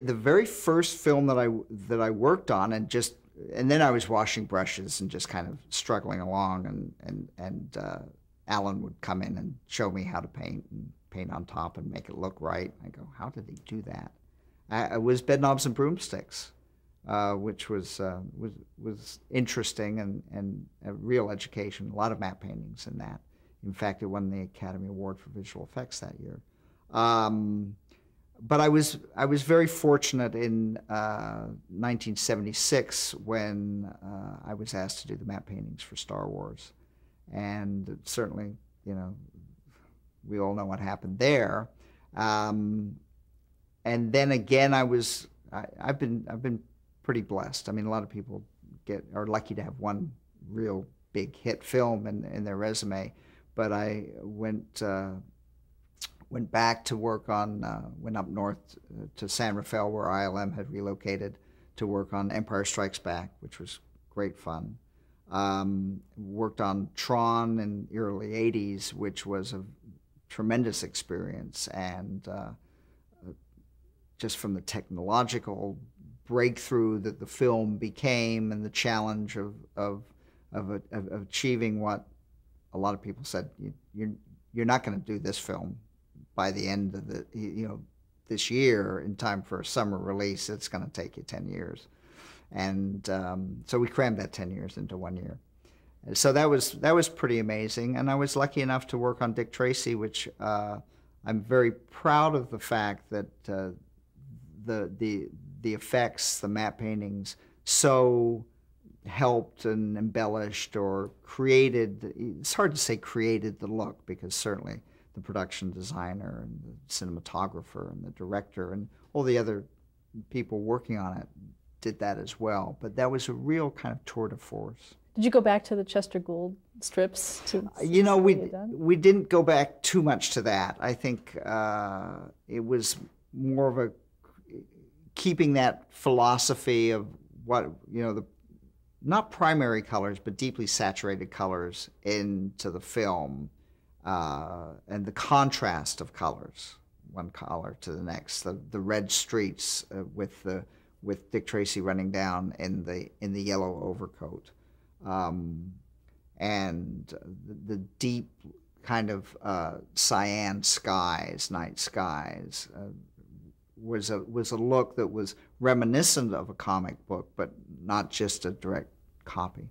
The very first film that I that I worked on, and just and then I was washing brushes and just kind of struggling along, and and and uh, Alan would come in and show me how to paint and paint on top and make it look right. I go, how did he do that? I, was bed knobs and broomsticks, uh, which was uh, was was interesting and and a real education. A lot of map paintings in that. In fact, it won the Academy Award for Visual Effects that year. Um, but I was I was very fortunate in uh, 1976 when uh, I was asked to do the map paintings for Star Wars, and certainly you know we all know what happened there. Um, and then again, I was I, have been I've been pretty blessed. I mean, a lot of people get are lucky to have one real big hit film in, in their resume, but I went. Uh, went back to work on, uh, went up north uh, to San Rafael, where ILM had relocated, to work on Empire Strikes Back, which was great fun. Um, worked on Tron in the early 80s, which was a tremendous experience. And uh, just from the technological breakthrough that the film became and the challenge of, of, of, a, of achieving what a lot of people said, you, you're, you're not going to do this film by the end of the you know this year in time for a summer release. It's going to take you ten years, and um, so we crammed that ten years into one year. So that was that was pretty amazing, and I was lucky enough to work on Dick Tracy, which uh, I'm very proud of the fact that uh, the the the effects, the map paintings, so helped and embellished or created. It's hard to say created the look because certainly the production designer and the cinematographer and the director and all the other people working on it did that as well. But that was a real kind of tour de force. Did you go back to the Chester Gould strips? To uh, you know, we you we didn't go back too much to that. I think uh, it was more of a keeping that philosophy of what you know the not primary colors but deeply saturated colors into the film uh, and the contrast of colors, one color to the next, the, the red streets uh, with the with Dick Tracy running down in the in the yellow overcoat, um, and the, the, deep kind of uh, cyan skies, night skies, uh, was a was a look that was reminiscent of a comic book, but not just a direct copy.